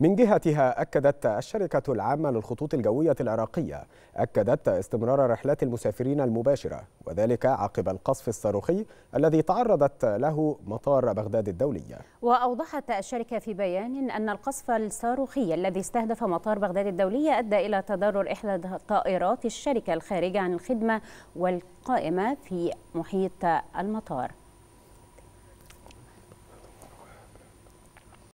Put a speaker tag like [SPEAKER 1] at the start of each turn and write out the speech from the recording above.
[SPEAKER 1] من جهتها أكدت الشركة العامة للخطوط الجوية العراقية أكدت استمرار رحلات المسافرين المباشرة وذلك عقب القصف الصاروخي الذي تعرضت له مطار بغداد الدولي
[SPEAKER 2] وأوضحت الشركة في بيان أن القصف الصاروخي الذي استهدف مطار بغداد الدولي أدى إلى تضرر إحدى طائرات الشركة الخارجة عن الخدمة والقائمة في محيط المطار